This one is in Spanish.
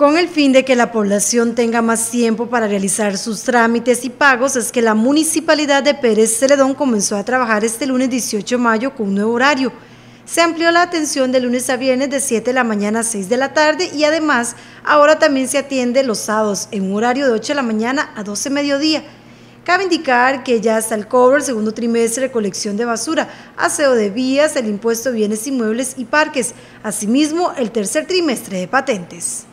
Con el fin de que la población tenga más tiempo para realizar sus trámites y pagos, es que la Municipalidad de Pérez Celedón comenzó a trabajar este lunes 18 de mayo con un nuevo horario. Se amplió la atención de lunes a viernes de 7 de la mañana a 6 de la tarde y además ahora también se atiende los sábados en un horario de 8 de la mañana a 12 mediodía. Cabe indicar que ya hasta el cover segundo trimestre de colección de basura, aseo de vías, el impuesto de bienes inmuebles y parques, asimismo el tercer trimestre de patentes.